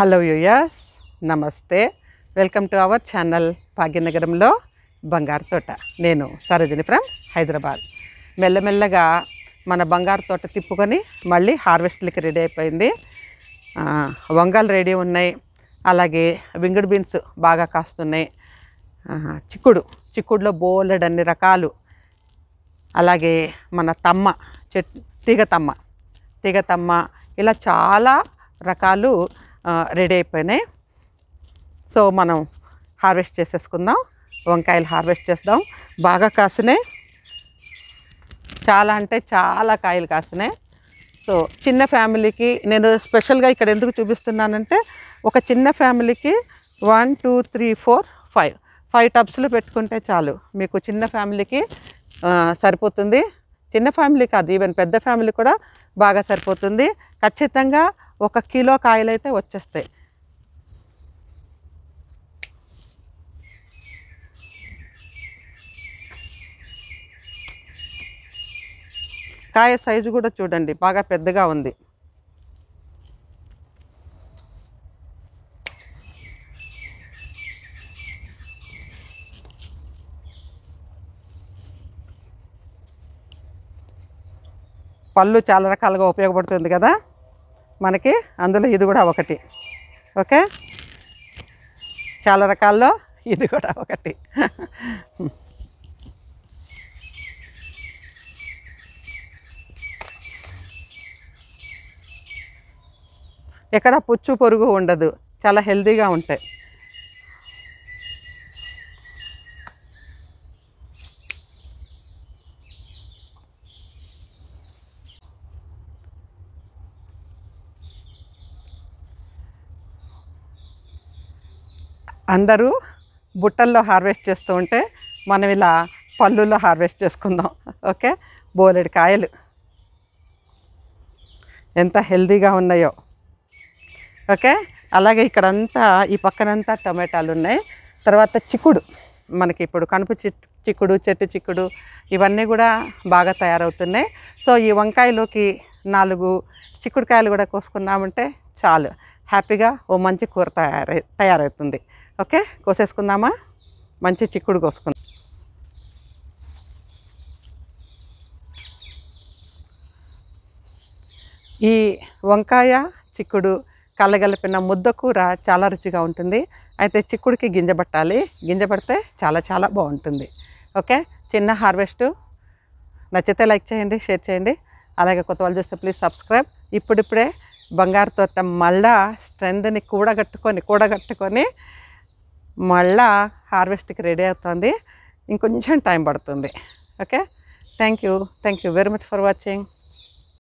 hello యూయస్ నమస్తే welcome to our channel భాగ్యనగరంలో బంగారు తోట నేను సరోజిని ఫ్రమ్ హైదరాబాద్ మెల్లమెల్లగా మన బంగారు తోట తిప్పుకొని మళ్ళీ హార్వెస్ట్లకి రెడీ అయిపోయింది వంగాలు రెడీ ఉన్నాయి అలాగే వింగిడ్ బీన్స్ బాగా కాస్తున్నాయి చిక్కుడు చిక్కుడులో బోలెడ్ అన్ని రకాలు అలాగే మన తమ్మ చెట్ తీగతమ్మ తీగతమ్మ ఇలా చాలా రకాలు రెడీ అయిపోయినాయి సో మనం హార్వెస్ట్ చేసేసుకుందాం వంకాయలు హార్వెస్ట్ చేద్దాం బాగా కాసినాయి చాలా అంటే చాలా కాయలు కాసినాయి సో చిన్న ఫ్యామిలీకి నేను స్పెషల్గా ఇక్కడ ఎందుకు చూపిస్తున్నానంటే ఒక చిన్న ఫ్యామిలీకి one two three four five five టబ్స్లు పెట్టుకుంటే చాలు మీకు చిన్న ఫ్యామిలీకి సరిపోతుంది చిన్న ఫ్యామిలీ కాదు ఈవెన్ పెద్ద ఫ్యామిలీ కూడా బాగా సరిపోతుంది ఖచ్చితంగా ఒక కిలో కాయలు అయితే వచ్చేస్తాయి కాయ సైజు కూడా చూడండి బాగా పెద్దగా ఉంది పళ్ళు చాలా రకాలుగా ఉపయోగపడుతుంది కదా మనకి అందులో ఇది కూడా ఒకటి ఓకే చాలా రకాల్లో ఇది కూడా ఒకటి ఎక్కడ పుచ్చు పొరుగు ఉండదు చాలా హెల్దీగా ఉంటాయి అందరూ బుట్టల్లో హార్వెస్ట్ చేస్తూ ఉంటే మనం ఇలా పళ్ళుల్లో హార్వెస్ట్ చేసుకుందాం ఓకే బోలెడు కాయలు ఎంత హెల్దీగా ఉన్నాయో ఓకే అలాగే ఇక్కడంతా ఈ పక్కనంతా టమాటాలు ఉన్నాయి తర్వాత చిక్కుడు మనకి ఇప్పుడు కనుపు చిక్కుడు చెట్టు చిక్కుడు ఇవన్నీ కూడా బాగా తయారవుతున్నాయి సో ఈ వంకాయలోకి నాలుగు చిక్కుడుకాయలు కూడా కోసుకున్నామంటే చాలు హ్యాపీగా ఓ మంచి కూర తయారై తయారవుతుంది ఓకే కోసేసుకుందామా మంచి చిక్కుడు కోసుకుందాం ఈ వంకాయ చిక్కుడు కళ్ళగలిపిన ముద్ద కూర చాలా రుచిగా ఉంటుంది అయితే చిక్కుడికి గింజ పట్టాలి గింజ పడితే చాలా చాలా బాగుంటుంది ఓకే చిన్న హార్వెస్ట్ నచ్చితే లైక్ చేయండి షేర్ చేయండి అలాగే కొత్త వాళ్ళు చూస్తే ప్లీజ్ సబ్స్క్రైబ్ ఇప్పుడిప్పుడే బంగారు తోట మళ్ళా స్ట్రెంత్ని కూడగట్టుకొని కూడగట్టుకొని మళ్ళా హార్వెస్ట్కి రెడీ అవుతుంది ఇంకొంచెం టైం పడుతుంది okay thank you thank you very much for watching